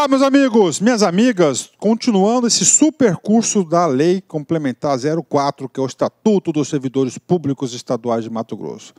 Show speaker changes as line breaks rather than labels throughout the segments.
Olá, ah, meus amigos, minhas amigas, continuando esse super curso da Lei Complementar 04, que é o Estatuto dos Servidores Públicos Estaduais de Mato Grosso.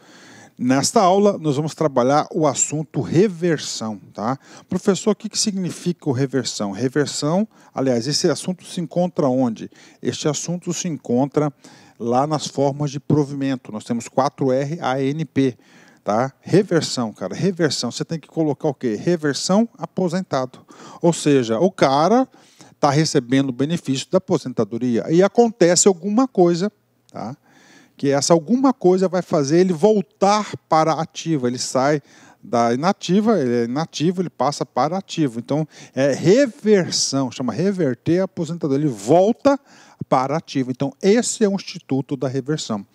Nesta aula, nós vamos trabalhar o assunto reversão, tá? Professor, o que, que significa o reversão? Reversão, aliás, esse assunto se encontra onde? Este assunto se encontra lá nas formas de provimento. Nós temos 4R ANP. Tá? Reversão, cara, reversão. Você tem que colocar o quê? Reversão aposentado. Ou seja, o cara está recebendo benefício da aposentadoria e acontece alguma coisa, tá? que essa alguma coisa vai fazer ele voltar para ativa. Ele sai da inativa, ele é inativo, ele passa para ativo. Então, é reversão, chama reverter a aposentadoria. Ele volta comparativo. Então, esse é o instituto da reversão.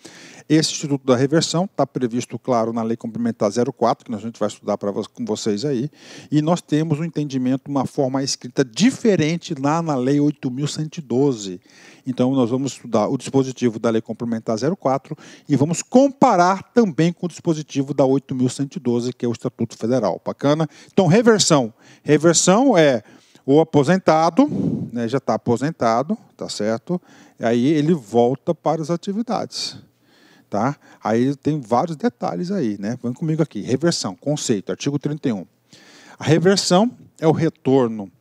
Esse instituto da reversão está previsto, claro, na Lei Complementar 04, que a gente vai estudar para com vocês aí, e nós temos um entendimento, uma forma escrita diferente lá na Lei 8.112. Então, nós vamos estudar o dispositivo da Lei Complementar 04 e vamos comparar também com o dispositivo da 8.112, que é o Estatuto Federal. Bacana? Então, reversão. Reversão é o aposentado, né, já está aposentado, tá certo? Aí ele volta para as atividades, tá? Aí tem vários detalhes aí, né? Vem comigo aqui. Reversão, conceito, artigo 31. A reversão é o retorno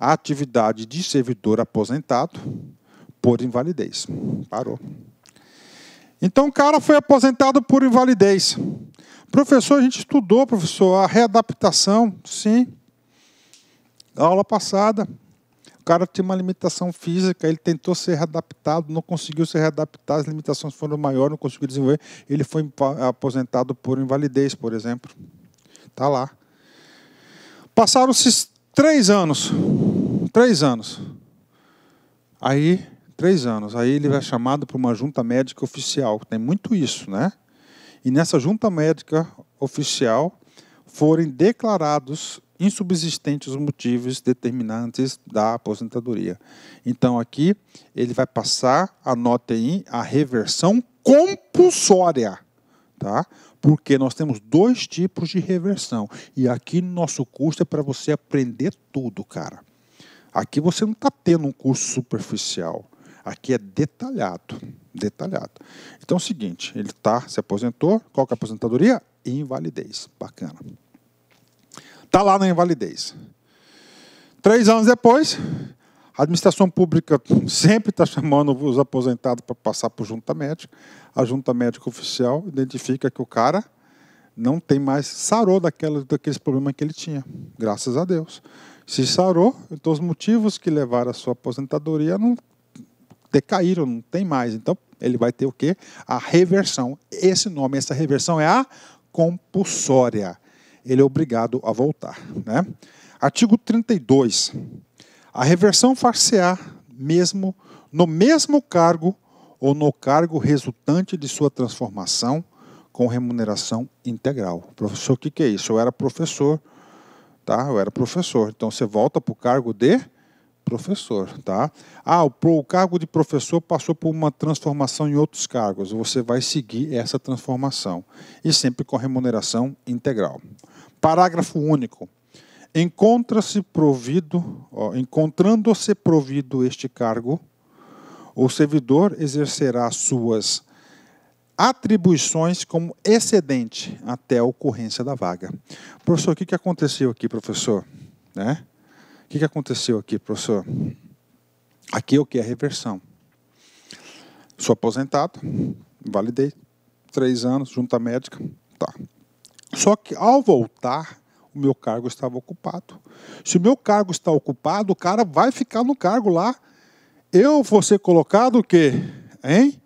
à atividade de servidor aposentado por invalidez. Parou. Então o cara foi aposentado por invalidez. Professor, a gente estudou, professor, a readaptação, sim. A aula passada, o cara tinha uma limitação física, ele tentou ser readaptado, não conseguiu ser readaptar, as limitações foram maiores, não conseguiu desenvolver. Ele foi aposentado por invalidez, por exemplo. Tá lá. Passaram-se três anos. Três anos. Aí, três anos. Aí ele é chamado para uma junta médica oficial. Tem muito isso, né? E nessa junta médica oficial forem declarados insubsistentes os motivos determinantes da aposentadoria. Então aqui ele vai passar, em a reversão compulsória, tá? Porque nós temos dois tipos de reversão. E aqui no nosso curso é para você aprender tudo, cara. Aqui você não está tendo um curso superficial. Aqui é detalhado, detalhado. Então é o seguinte, ele está se aposentou, qual que é a aposentadoria? Invalidez, bacana. Está lá na invalidez. Três anos depois, a administração pública sempre está chamando os aposentados para passar por junta médica. A junta médica oficial identifica que o cara não tem mais, sarou daquela, daqueles problemas que ele tinha, graças a Deus. Se sarou, então os motivos que levaram a sua aposentadoria não decaíram, não tem mais. Então, ele vai ter o quê? A reversão. Esse nome, essa reversão é a compulsória ele é obrigado a voltar. Né? Artigo 32. A reversão far-se-á mesmo no mesmo cargo ou no cargo resultante de sua transformação com remuneração integral. Professor, o que, que é isso? Eu era professor, tá? Eu era professor. Então você volta para o cargo de professor, tá? Ah, o, o cargo de professor passou por uma transformação em outros cargos. Você vai seguir essa transformação e sempre com remuneração integral. Parágrafo único. Encontra-se provido, encontrando-se provido este cargo, o servidor exercerá suas atribuições como excedente até a ocorrência da vaga. Professor, o que, aconteceu aqui, professor? Né? O que, aconteceu aqui, professor? Aqui é o que? A reversão. Sou aposentado, validei, três anos, junta médica, tá. Só que ao voltar, o meu cargo estava ocupado. Se o meu cargo está ocupado, o cara vai ficar no cargo lá. Eu vou ser colocado o quê? Em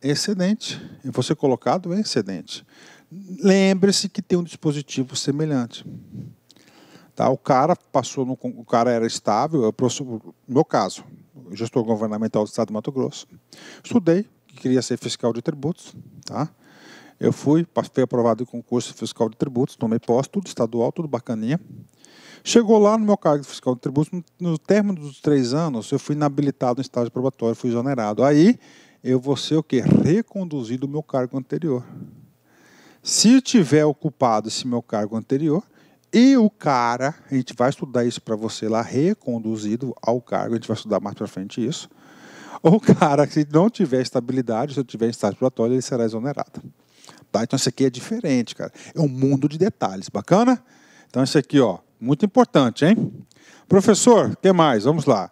excedente. Eu vou ser colocado em excedente. Lembre-se que tem um dispositivo semelhante. Tá? O cara passou no, o cara era estável, no meu caso, gestor governamental do estado do Mato Grosso. Estudei, queria ser fiscal de tributos, tá? Eu fui, fui aprovado em concurso fiscal de tributos, tomei posse, tudo estadual, tudo bacaninha. Chegou lá no meu cargo de fiscal de tributos, no, no término dos três anos, eu fui inabilitado em estágio probatório, fui exonerado. Aí eu vou ser o quê? Reconduzido o meu cargo anterior. Se tiver ocupado esse meu cargo anterior, e o cara, a gente vai estudar isso para você lá, reconduzido ao cargo, a gente vai estudar mais para frente isso. Ou o cara, se não tiver estabilidade, se eu tiver estágio probatório, ele será exonerado. Tá? Então isso aqui é diferente, cara. É um mundo de detalhes. Bacana? Então isso aqui, ó, muito importante, hein? Professor, que mais? Vamos lá.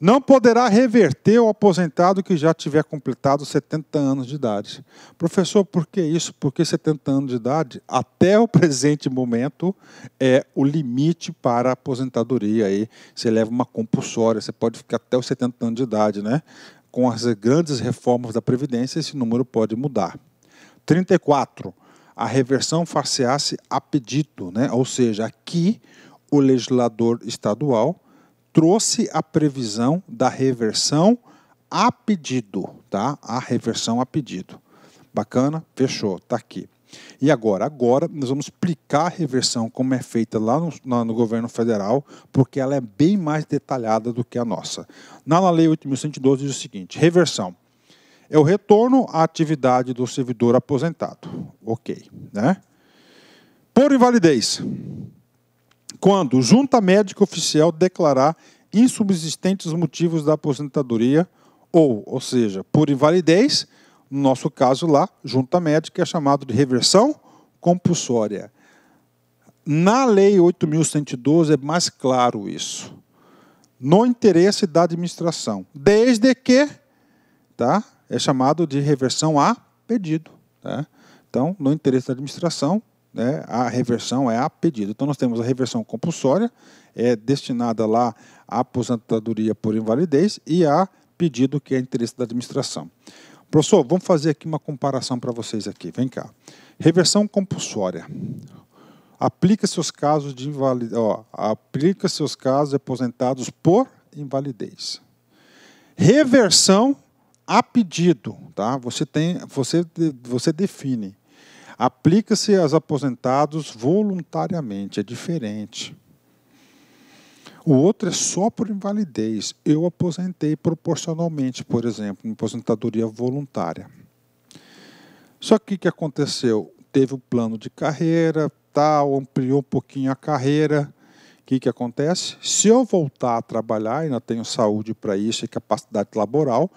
Não poderá reverter o aposentado que já tiver completado 70 anos de idade. Professor, por que isso? Porque 70 anos de idade, até o presente momento, é o limite para a aposentadoria. Aí você leva uma compulsória, você pode ficar até os 70 anos de idade, né? Com as grandes reformas da Previdência, esse número pode mudar. 34. A reversão far a pedido, né? ou seja, aqui o legislador estadual trouxe a previsão da reversão a pedido, tá? A reversão a pedido. Bacana? Fechou, tá aqui. E agora? Agora nós vamos explicar a reversão como é feita lá no, no, governo federal, porque ela é bem mais detalhada do que a nossa. Na, na Lei 8.112 diz o seguinte: reversão é o retorno à atividade do servidor aposentado. Ok. Né? Por invalidez, quando junta médica oficial declarar insubsistentes motivos da aposentadoria, ou, ou seja, por invalidez, no nosso caso lá, junta médica é chamado de reversão compulsória. Na Lei 8.112 é mais claro isso. No interesse da administração, desde que tá, é chamado de reversão a pedido. Tá? Então, no interesse da administração, né, a reversão é a pedido. Então, nós temos a reversão compulsória, é destinada lá à aposentadoria por invalidez e a pedido que é interesse da administração. Professor, vamos fazer aqui uma comparação para vocês aqui. Vem cá. Reversão compulsória. Aplica-se os casos de invalidez, aplica-se os casos aposentados por invalidez. Reversão a pedido, tá? Você tem, você, você define. Aplica-se aos aposentados voluntariamente, é diferente. O outro é só por invalidez. Eu aposentei proporcionalmente, por exemplo, em aposentadoria voluntária. Só que o que aconteceu? Teve um plano de carreira, tal, ampliou um pouquinho a carreira. O que, que acontece? Se eu voltar a trabalhar, ainda tenho saúde para isso e capacidade laboral,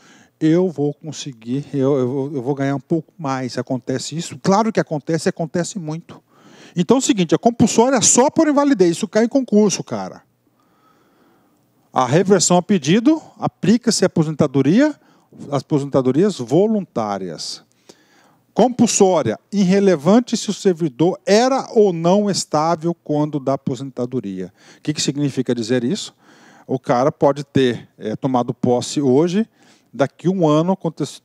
eu vou conseguir, eu, eu, vou, eu vou ganhar um pouco mais. Acontece isso? Claro que acontece, acontece muito. Então é o seguinte, a compulsória é só por invalidez, isso cai em concurso, cara. A reversão a pedido aplica-se à aposentadoria, às aposentadorias voluntárias. Compulsória, irrelevante se o servidor era ou não estável quando da aposentadoria. O que, que significa dizer isso? O cara pode ter é, tomado posse hoje, daqui um ano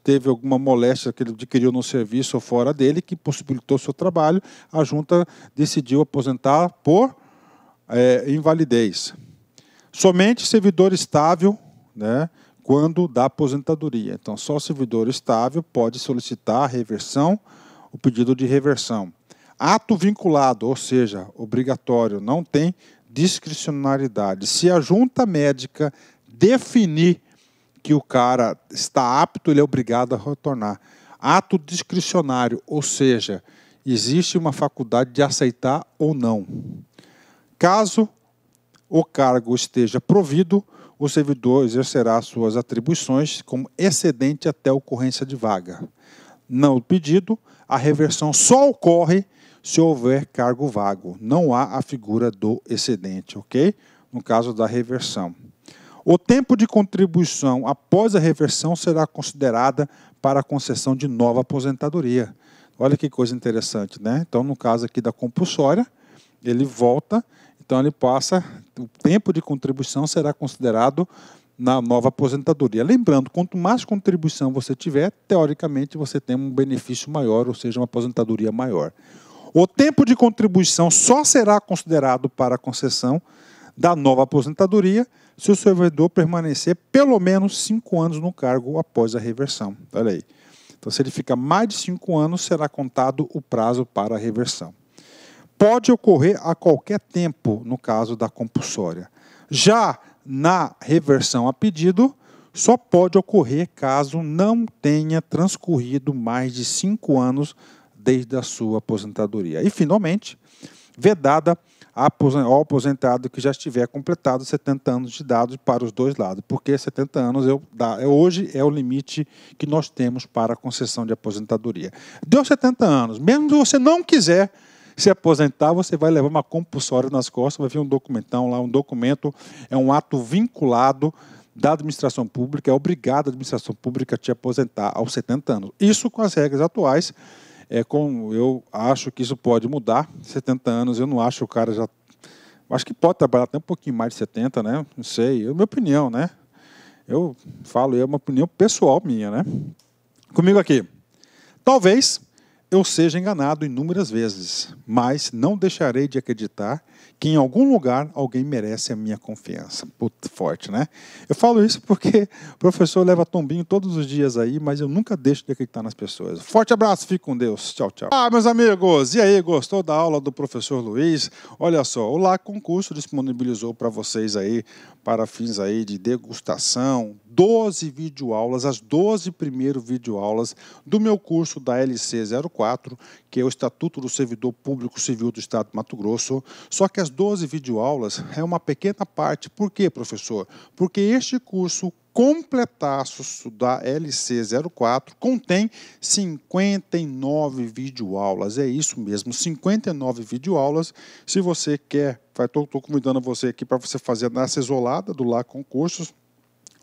teve alguma moléstia que ele adquiriu no serviço ou fora dele que possibilitou seu trabalho, a junta decidiu aposentar por é, invalidez. Somente servidor estável, né, quando da aposentadoria. Então, só servidor estável pode solicitar a reversão, o pedido de reversão. Ato vinculado, ou seja, obrigatório, não tem discricionalidade. Se a junta médica definir que o cara está apto, ele é obrigado a retornar. Ato discricionário, ou seja, existe uma faculdade de aceitar ou não. Caso o cargo esteja provido, o servidor exercerá suas atribuições como excedente até a ocorrência de vaga. Não pedido, a reversão só ocorre se houver cargo vago. Não há a figura do excedente, ok? No caso da reversão. O tempo de contribuição após a reversão será considerada para a concessão de nova aposentadoria. Olha que coisa interessante, né? Então, no caso aqui da compulsória, ele volta, então ele passa, o tempo de contribuição será considerado na nova aposentadoria. Lembrando, quanto mais contribuição você tiver, teoricamente você tem um benefício maior, ou seja, uma aposentadoria maior. O tempo de contribuição só será considerado para a concessão da nova aposentadoria se o servidor permanecer pelo menos cinco anos no cargo após a reversão. Olha aí. Então, se ele fica mais de cinco anos, será contado o prazo para a reversão. Pode ocorrer a qualquer tempo no caso da compulsória. Já na reversão a pedido, só pode ocorrer caso não tenha transcorrido mais de cinco anos desde a sua aposentadoria. E, finalmente, vedada ao aposentado que já estiver completado 70 anos de idade para os dois lados, porque 70 anos eu, é, hoje é o limite que nós temos para a concessão de aposentadoria. Deu 70 anos, mesmo se você não quiser se aposentar, você vai levar uma compulsória nas costas, vai vir um documentão lá, um documento, é um ato vinculado da administração pública, é obrigado a administração pública a te aposentar aos 70 anos. Isso com as regras atuais, é como eu acho que isso pode mudar. 70 anos, eu não acho que o cara já. Acho que pode trabalhar até um pouquinho mais de 70, né? Não sei. É a minha opinião, né? Eu falo, é uma opinião pessoal minha, né? Comigo aqui. Talvez eu seja enganado inúmeras vezes, mas não deixarei de acreditar que em algum lugar alguém merece a minha confiança. Puta, forte, né? Eu falo isso porque o professor leva tombinho todos os dias aí, mas eu nunca deixo de acreditar nas pessoas. Forte abraço, fique com Deus. Tchau, tchau. Ah, meus amigos, e aí, gostou da aula do professor Luiz? Olha só, o LAC Concurso disponibilizou para vocês aí, para fins aí de degustação, 12 videoaulas, as 12 primeiras videoaulas do meu curso da LC04, que é o Estatuto do Servidor Público Civil do Estado de Mato Grosso. Só que as 12 videoaulas é uma pequena parte. Por quê, professor? Porque este curso completaço da LC04 contém 59 videoaulas. É isso mesmo, 59 videoaulas. Se você quer, estou convidando você aqui para você fazer nessa isolada do Lá Concursos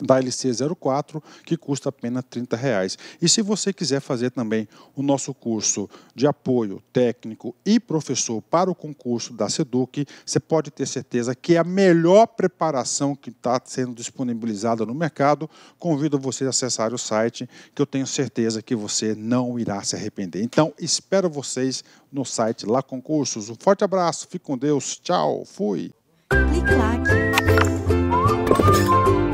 da LC04, que custa apenas R$ reais. E se você quiser fazer também o nosso curso de apoio técnico e professor para o concurso da SEDUC, você pode ter certeza que é a melhor preparação que está sendo disponibilizada no mercado. Convido você a acessar o site, que eu tenho certeza que você não irá se arrepender. Então, espero vocês no site Lá Concursos. Um forte abraço, fique com Deus, tchau, fui! Clique,